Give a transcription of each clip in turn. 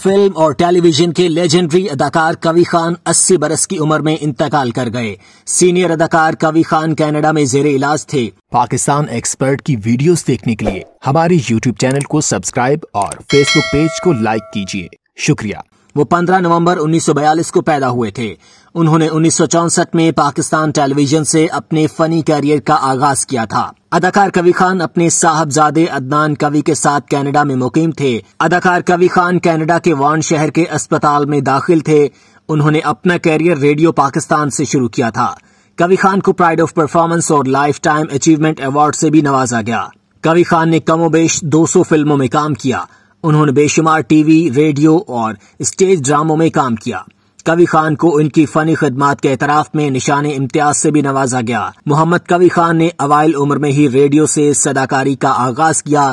film और television के legendary अदाकार कवि खान 80 बरस की उम्र में इंतकाल कर गए सीनियर अदाकार कवि खान कनाडा में जेर इलाज थे पाकिस्तान एक्सपर्ट की वीडियोस देखने के लिए हमारे यूट्यूब चैनल को सब्सक्राइब और फेसबुक पेज को लाइक कीजिए शुक्रिया वो 15 नवंबर 1942 को पैदा हुए थे उन्होंने उन्नीस में पाकिस्तान टेलीविजन से अपने फनी करियर का आगाज किया था अदाकार कवि खान अपने साहबजादे अदनान कवि के साथ कनाडा में मुकीम थे अदाकार कवि खान कनाडा के वान शहर के अस्पताल में दाखिल थे उन्होंने अपना कैरियर रेडियो पाकिस्तान से शुरू किया था कवि खान को प्राइड ऑफ परफॉर्मेंस और लाइफ टाइम अचीवमेंट अवार्ड से भी नवाजा गया कवि खान ने कमोबेश 200 फिल्मों में काम किया उन्होंने बेशुमार टीवी रेडियो और स्टेज ड्रामों में काम किया कवि खान को उनकी फनी खदमात के एतराफ में निशान इम्तियाज से भी नवाजा गया मोहम्मद कवि खान ने अवाइल उम्र में ही रेडियो से सदाकारी का आगाज किया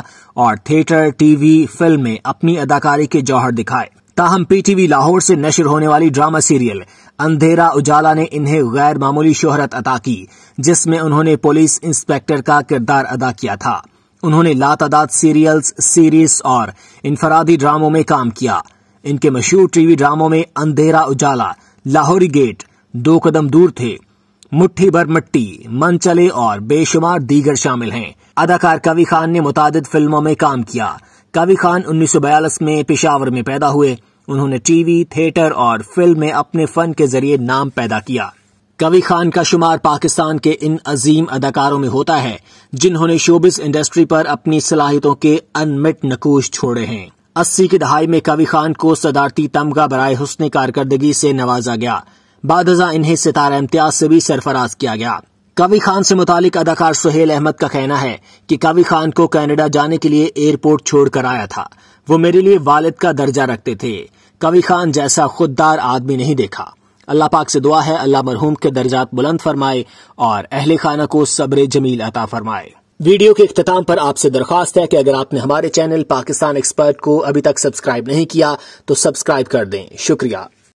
और थिएटर टीवी फिल्म में अपनी अदाकारी के जौहर दिखाए ताहम पीटीवी लाहौर से नशर होने वाली ड्रामा सीरियल अंधेरा उजाला ने इन्हें गैर मामूली शोहरत अदा की जिसमें उन्होंने पुलिस इंस्पेक्टर का किरदार अदा किया था उन्होंने लातादाद सीरियल्स सीरीज और इनफरादी ड्रामों में काम किया इनके मशहूर टीवी ड्रामों में अंधेरा उजाला लाहौरी गेट दो कदम दूर थे मुट्ठी भर मट्टी मन चले और बेशुमार दीगर शामिल हैं अदाकार कवि खान ने मुताद फिल्मों में काम किया कवि खान 1942 में पिशावर में पैदा हुए उन्होंने टीवी थिएटर और फिल्म में अपने फन के जरिए नाम पैदा किया कवि खान का शुमार पाकिस्तान के इन अजीम अदाकारों में होता है जिन्होंने शोबिस इंडस्ट्री पर अपनी सलाहितों के अनमिट नकूश छोड़े हैं अस्सी की दहाई में कवि खान को सदारती तमगा बरए हुसन कारकर्दगी से नवाजा गया बाद इन्हें सितारा इम्तियाज से भी सरफराज किया गया कवि खान से मुतालिक अदाकार सुहेल अहमद का कहना है कि कवि खान को कनाडा जाने के लिए एयरपोर्ट छोड़कर आया था वो मेरे लिए वालिद का दर्जा रखते थे कवि खान जैसा खुददार आदमी नहीं देखा अल्लाह पाक से दुआ है अल्लाह मरहूम के दर्जात बुलंद फरमाए और अहल खाना को सब्र जमील अता फरमाए वीडियो के अख्ताम पर आपसे दरख्वास्त है कि अगर आपने हमारे चैनल पाकिस्तान एक्सपर्ट को अभी तक सब्सक्राइब नहीं किया तो सब्सक्राइब कर दें शुक्रिया